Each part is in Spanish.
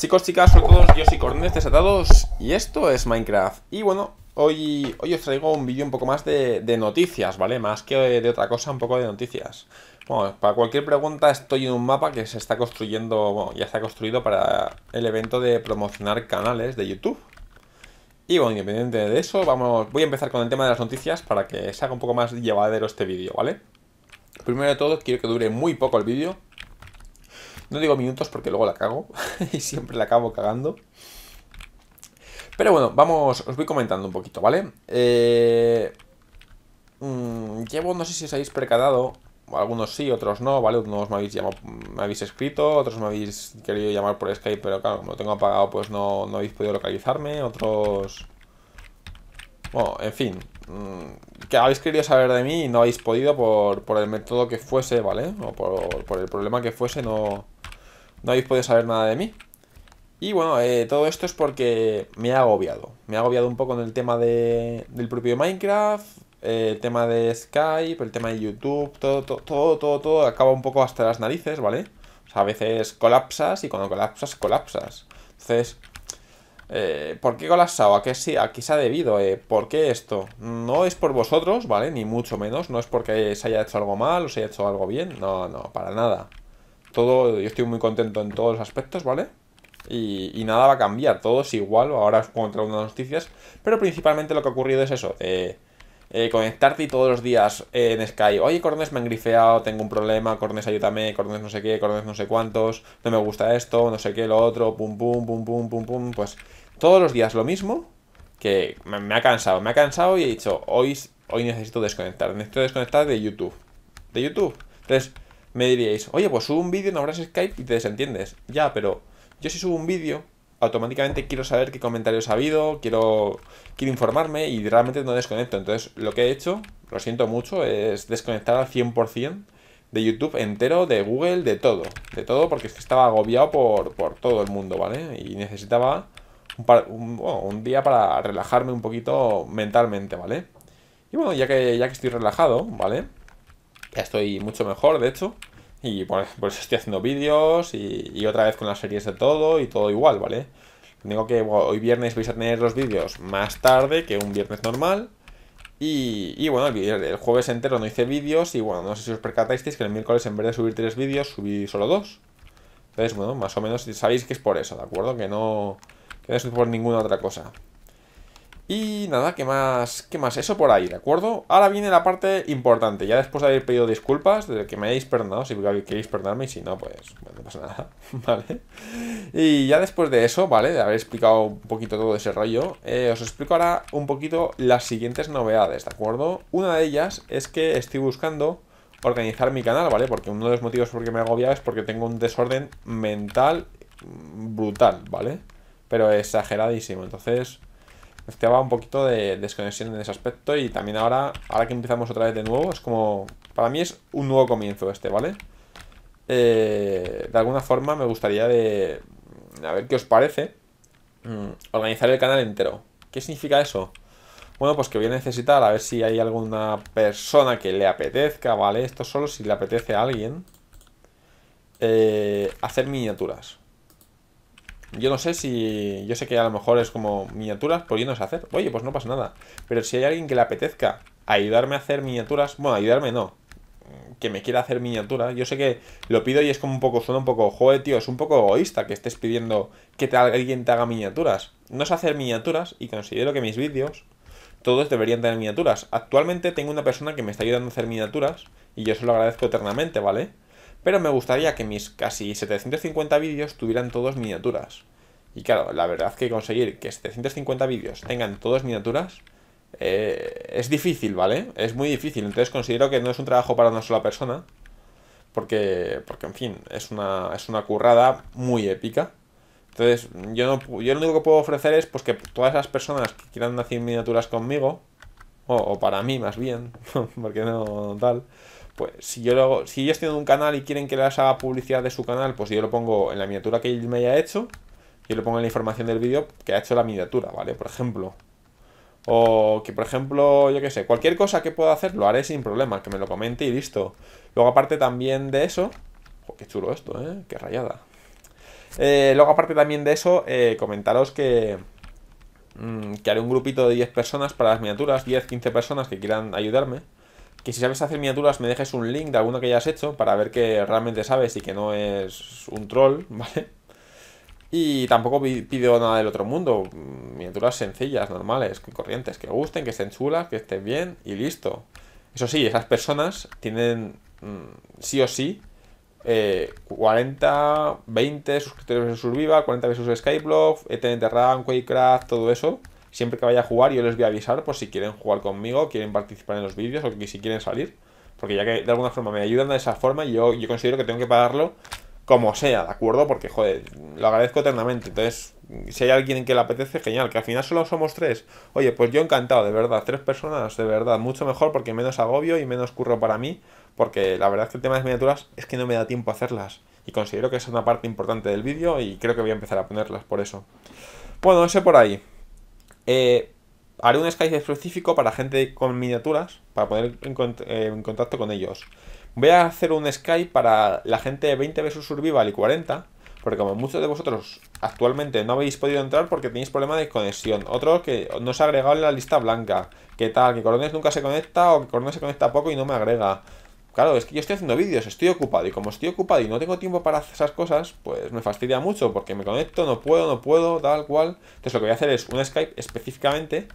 Chicos, chicas, hola a todos, yo soy Desatados y esto es Minecraft. Y bueno, hoy, hoy os traigo un vídeo un poco más de, noticias, ¿vale? Más que de, otra cosa, un poco de noticias. Bueno, para cualquier pregunta estoy en un mapa que se está construyendo, bueno, ya está construido para el evento de promocionar canales de YouTube. Y bueno, independiente de eso, vamos, voy a empezar con el tema de las noticias para que se haga un poco más llevadero este vídeo, ¿vale? Primero de todo, quiero que dure muy poco el vídeo, no digo minutos porque luego la cago y siempre la acabo cagando. Pero bueno, vamos, os voy comentando un poquito, ¿vale? Eh, mm, llevo, no sé si os habéis precadado. algunos sí, otros no, ¿vale? Unos me habéis, me habéis escrito, otros me habéis querido llamar por Skype, pero claro, como lo tengo apagado, pues no, habéis podido localizarme, otros... Bueno, en fin, mm, que habéis querido saber de mí y no habéis podido por, el método que fuese, ¿vale? O por, por el problema que fuese, no, no habéis podido saber nada de mí. Y bueno, eh, todo esto es porque me ha agobiado. Me ha agobiado un poco en el tema del propio Minecraft, eh, el tema de Skype, el tema de YouTube, todo, todo, todo, todo, acaba un poco hasta las narices, ¿vale? O sea, a veces colapsas y cuando colapsas, colapsas. Entonces, eh, ¿por qué colapsado? qué, a qué se ha debido? ¿Por qué esto? No es por vosotros, ¿vale? Ni mucho menos. No es porque se haya hecho algo mal o se haya hecho algo bien. No, no, para nada todo, yo estoy muy contento en todos los aspectos, ¿vale? Y, y nada va a cambiar, todo es igual, ahora os puedo unas noticias, pero principalmente lo que ha ocurrido es eso, eh, eh, conectarte y todos los días en Sky, oye Cornes me han grifeado, tengo un problema, Cornes ayúdame, Cornes no sé qué, Cornes no sé cuántos, no me gusta esto, no sé qué, lo otro, pum pum, pum pum, pum pum, pues todos los días lo mismo, que me, ha cansado, me ha cansado y he dicho, hoy, hoy necesito desconectar, necesito desconectar de YouTube, de YouTube, entonces me diríais, oye, pues subo un vídeo, no habrás Skype y te desentiendes. Ya, pero yo si subo un vídeo, automáticamente quiero saber qué comentarios ha habido, quiero, quiero informarme y realmente no desconecto. Entonces, lo que he hecho, lo siento mucho, es desconectar al 100% de YouTube entero, de Google, de todo. De todo, porque estaba agobiado por, todo el mundo, ¿vale? Y necesitaba un, un, día para relajarme un poquito mentalmente, ¿vale? Y bueno, ya que, ya que estoy relajado, ¿vale? Ya estoy mucho mejor, de hecho. Y por, por eso estoy haciendo vídeos y, otra vez con las series de todo y todo igual, ¿vale? Tengo que hoy viernes vais a tener los vídeos más tarde que un viernes normal. Y, bueno, el, jueves entero no hice vídeos y bueno, no sé si os percatáis que el miércoles en vez de subir tres vídeos subí solo dos. Entonces, bueno, más o menos sabéis que es por eso, ¿de acuerdo? Que no, que no es por ninguna otra cosa. Y nada, ¿qué más, ¿qué más? Eso por ahí, ¿de acuerdo? Ahora viene la parte importante. Ya después de haber pedido disculpas, de que me hayáis perdonado, si queréis perdonarme, y si no, pues no pasa nada, ¿vale? Y ya después de eso, ¿vale? De haber explicado un poquito todo ese rollo, eh, os explico ahora un poquito las siguientes novedades, ¿de acuerdo? Una de ellas es que estoy buscando organizar mi canal, ¿vale? Porque uno de los motivos por que me agobiado es porque tengo un desorden mental brutal, ¿vale? Pero exageradísimo, entonces necesitaba un poquito de desconexión en ese aspecto y también ahora, ahora que empezamos otra vez de nuevo, es como, para mí es un nuevo comienzo este, ¿vale? Eh, de alguna forma me gustaría de, a ver qué os parece, mm, organizar el canal entero. ¿Qué significa eso? Bueno, pues que voy a necesitar, a ver si hay alguna persona que le apetezca, ¿vale? Esto solo si le apetece a alguien. Eh, hacer miniaturas. Yo no sé si. Yo sé que a lo mejor es como miniaturas, por yo no sé hacer. Oye, pues no pasa nada. Pero si hay alguien que le apetezca ayudarme a hacer miniaturas, bueno, ayudarme no. Que me quiera hacer miniaturas. Yo sé que lo pido y es como un poco, suena un poco, joder, tío, es un poco egoísta que estés pidiendo que te, alguien te haga miniaturas. No sé hacer miniaturas y considero que mis vídeos, todos deberían tener miniaturas. Actualmente tengo una persona que me está ayudando a hacer miniaturas y yo se lo agradezco eternamente, ¿vale? pero me gustaría que mis casi 750 vídeos tuvieran todos miniaturas. Y claro, la verdad que conseguir que 750 vídeos tengan todos miniaturas eh, es difícil, ¿vale? Es muy difícil, entonces considero que no es un trabajo para una sola persona, porque, porque en fin, es una, es una currada muy épica. Entonces, yo, no, yo lo único que puedo ofrecer es pues, que todas las personas que quieran hacer miniaturas conmigo, o, o para mí más bien, porque no tal, pues si yo lo, si ellos tienen un canal y quieren que les haga publicidad de su canal, pues yo lo pongo en la miniatura que él me haya hecho, yo lo pongo en la información del vídeo que ha hecho la miniatura, ¿vale? Por ejemplo. O que, por ejemplo, yo qué sé, cualquier cosa que pueda hacer lo haré sin problema, que me lo comente y listo. Luego, aparte también de eso, qué chulo esto, ¿eh? Qué rayada. Eh, luego, aparte también de eso, eh, comentaros que, mm, que haré un grupito de 10 personas para las miniaturas, 10, 15 personas que quieran ayudarme que si sabes hacer miniaturas me dejes un link de alguna que hayas hecho para ver que realmente sabes y que no es un troll, ¿vale? Y tampoco pido nada del otro mundo, miniaturas sencillas, normales, corrientes, que gusten, que estén chulas, que estén bien y listo. Eso sí, esas personas tienen mm, sí o sí 40, eh, 20 suscriptores en Surviva, 40 Skype Skyblock, ETN Run, Quakecraft, todo eso. Siempre que vaya a jugar yo les voy a avisar por si quieren jugar conmigo, quieren participar en los vídeos o que si quieren salir. Porque ya que de alguna forma me ayudan de esa forma, yo, yo considero que tengo que pagarlo como sea, ¿de acuerdo? Porque, joder, lo agradezco eternamente. Entonces, si hay alguien que le apetece, genial. Que al final solo somos tres. Oye, pues yo encantado, de verdad. Tres personas, de verdad. Mucho mejor porque menos agobio y menos curro para mí. Porque la verdad es que el tema de miniaturas es que no me da tiempo a hacerlas. Y considero que es una parte importante del vídeo y creo que voy a empezar a ponerlas por eso. Bueno, ese por ahí. Eh, haré un Skype específico para gente con miniaturas, para poner en, eh, contacto con ellos. Voy a hacer un Skype para la gente de 20 vs Survival y 40, porque como muchos de vosotros actualmente no habéis podido entrar porque tenéis problemas de conexión. Otro que no se ha agregado en la lista blanca, que tal, que Corones nunca se conecta o que Corones se conecta poco y no me agrega. Claro, es que yo estoy haciendo vídeos, estoy ocupado y como estoy ocupado y no tengo tiempo para hacer esas cosas, pues me fastidia mucho porque me conecto, no puedo, no puedo, tal cual. Entonces lo que voy a hacer es un Skype específicamente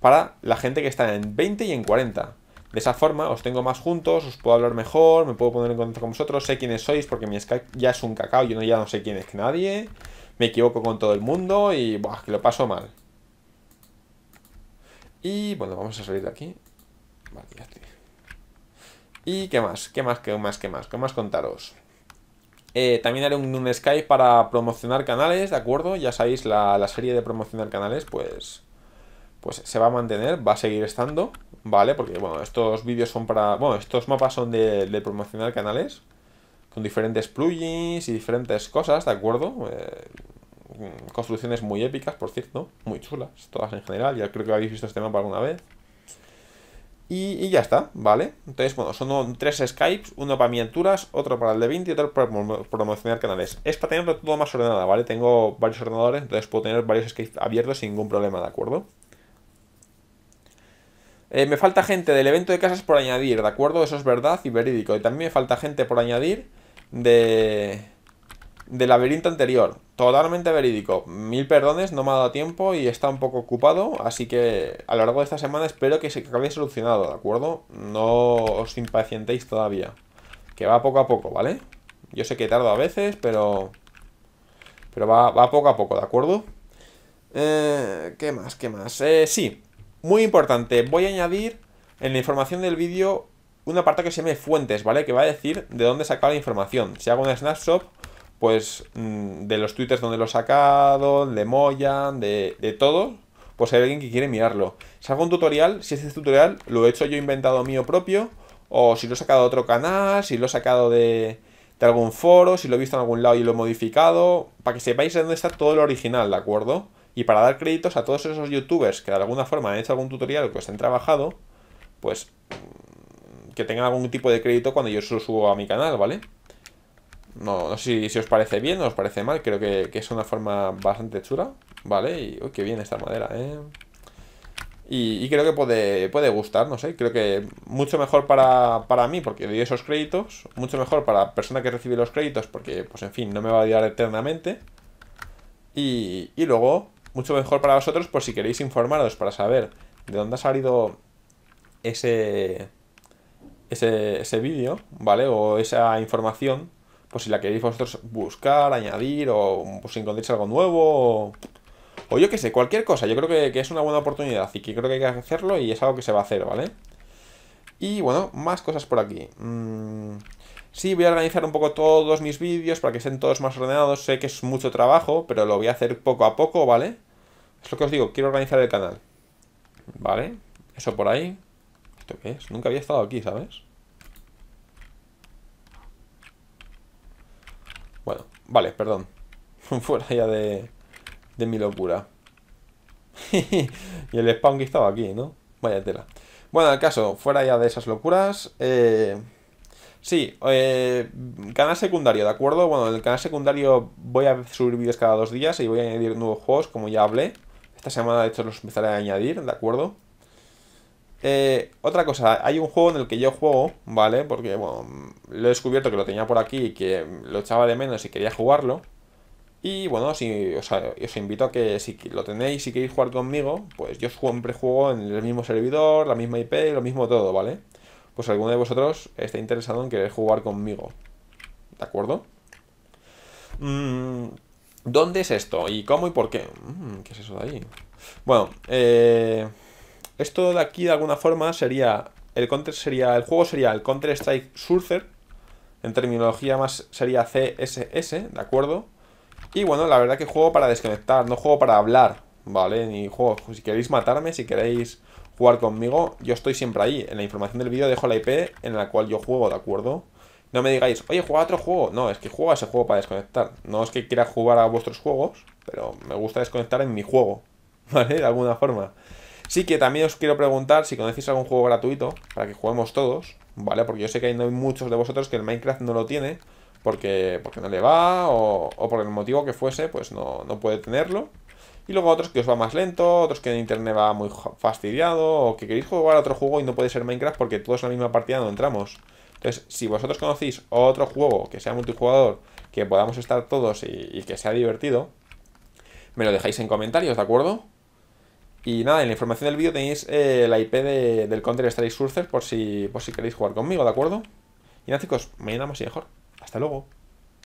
para la gente que está en 20 y en 40. De esa forma os tengo más juntos, os puedo hablar mejor, me puedo poner en contacto con vosotros, sé quiénes sois porque mi Skype ya es un cacao, yo ya no sé quién es nadie, me equivoco con todo el mundo y buah, que lo paso mal. Y bueno, vamos a salir de aquí. Vale, ya estoy. ¿Y qué más? ¿Qué más? ¿Qué más? ¿Qué más? ¿Qué más contaros? Eh, también haré un, Skype para promocionar canales, ¿de acuerdo? Ya sabéis, la, serie de promocionar canales, pues, pues se va a mantener, va a seguir estando, ¿vale? Porque, bueno, estos vídeos son para... Bueno, estos mapas son de, promocionar canales, con diferentes plugins y diferentes cosas, ¿de acuerdo? Eh, construcciones muy épicas, por cierto, muy chulas, todas en general, ya creo que habéis visto este mapa alguna vez. Y, ya está, ¿vale? Entonces, bueno, son tres Skypes, uno para miniaturas, otro para el de 20 y otro para promocionar canales. Es para tenerlo todo más ordenado, ¿vale? Tengo varios ordenadores, entonces puedo tener varios Skypes abiertos sin ningún problema, ¿de acuerdo? Eh, me falta gente del evento de casas por añadir, ¿de acuerdo? Eso es verdad y verídico. Y también me falta gente por añadir de... del laberinto anterior. Totalmente verídico. Mil perdones, no me ha dado tiempo y está un poco ocupado, así que a lo largo de esta semana espero que se acabe solucionado, ¿de acuerdo? No os impacientéis todavía. Que va poco a poco, ¿vale? Yo sé que tardo a veces, pero... Pero va, poco a poco, ¿de acuerdo? Eh, ¿Qué más? ¿Qué más? Eh, sí, muy importante. Voy a añadir en la información del vídeo una parte que se llame fuentes, ¿vale? Que va a decir de dónde sacar la información. Si hago una snapshot pues mm, de los twitters donde lo he sacado, de Moyan, de, todo, pues hay alguien que quiere mirarlo. Si hago un tutorial, si este tutorial lo he hecho yo inventado mío propio, o si lo he sacado de otro canal, si lo he sacado de, de algún foro, si lo he visto en algún lado y lo he modificado, para que sepáis dónde está todo lo original, ¿de acuerdo? Y para dar créditos a todos esos youtubers que de alguna forma han hecho algún tutorial o que estén han trabajado, pues mm, que tengan algún tipo de crédito cuando yo lo subo a mi canal, ¿vale? No, sé si, os parece bien o os parece mal. Creo que, es una forma bastante chula. Vale, y uy, qué bien esta madera, eh. Y, creo que puede, puede gustar, no sé. Creo que mucho mejor para, mí porque doy esos créditos. Mucho mejor para la persona que recibe los créditos porque, pues en fin, no me va a ayudar eternamente. Y, luego, mucho mejor para vosotros por pues, si queréis informaros para saber de dónde ha salido ese, ese, ese vídeo, ¿vale? O esa información pues si la queréis vosotros buscar, añadir o pues, si encontréis algo nuevo o, yo qué sé, cualquier cosa. Yo creo que, es una buena oportunidad y que creo que hay que hacerlo y es algo que se va a hacer, ¿vale? Y bueno, más cosas por aquí. Mm, sí, voy a organizar un poco todos mis vídeos para que estén todos más ordenados. Sé que es mucho trabajo, pero lo voy a hacer poco a poco, ¿vale? Es lo que os digo, quiero organizar el canal. ¿Vale? Eso por ahí. ¿Esto qué es? Nunca había estado aquí, ¿sabes? Bueno, vale, perdón. Fuera ya de, mi locura. y el spawn que estaba aquí, ¿no? Vaya tela. Bueno, al caso, fuera ya de esas locuras. Eh, sí, eh, canal secundario, ¿de acuerdo? Bueno, en el canal secundario voy a subir vídeos cada dos días y voy a añadir nuevos juegos, como ya hablé. Esta semana, de hecho, los empezaré a añadir, ¿de acuerdo? Eh, otra cosa, hay un juego en el que yo juego, ¿vale? Porque, bueno, lo he descubierto que lo tenía por aquí y que lo echaba de menos y quería jugarlo. Y bueno, si, os invito a que si lo tenéis y queréis jugar conmigo, pues yo siempre juego en el mismo servidor, la misma IP, lo mismo todo, ¿vale? Pues alguno de vosotros está interesado en querer jugar conmigo. ¿De acuerdo? Mm, ¿Dónde es esto? ¿Y cómo y por qué? Mm, ¿Qué es eso de ahí? Bueno, eh... Esto de aquí de alguna forma sería el sería el juego sería el Counter Strike Surfer en terminología más sería CSS, ¿de acuerdo? Y bueno, la verdad que juego para desconectar, no juego para hablar, ¿vale? Ni juego, si queréis matarme, si queréis jugar conmigo, yo estoy siempre ahí. En la información del vídeo dejo la IP en la cual yo juego, ¿de acuerdo? No me digáis, oye, juega a otro juego. No, es que juego a ese juego para desconectar. No es que quiera jugar a vuestros juegos, pero me gusta desconectar en mi juego, ¿vale? De alguna forma. Sí que también os quiero preguntar si conocéis algún juego gratuito para que juguemos todos, ¿vale? Porque yo sé que hay muchos de vosotros que el Minecraft no lo tiene porque, porque no le va o, o por el motivo que fuese, pues no, no puede tenerlo. Y luego otros que os va más lento, otros que en internet va muy fastidiado, o que queréis jugar a otro juego y no puede ser Minecraft porque todos en la misma partida no entramos. Entonces, si vosotros conocéis otro juego que sea multijugador, que podamos estar todos y que sea divertido, me lo dejáis en comentarios, ¿de acuerdo? Y nada, en la información del vídeo tenéis eh, la IP de, del Counter Strike Surfer por si, por si queréis jugar conmigo, ¿de acuerdo? Y nada chicos, mañana más y mejor. Hasta luego.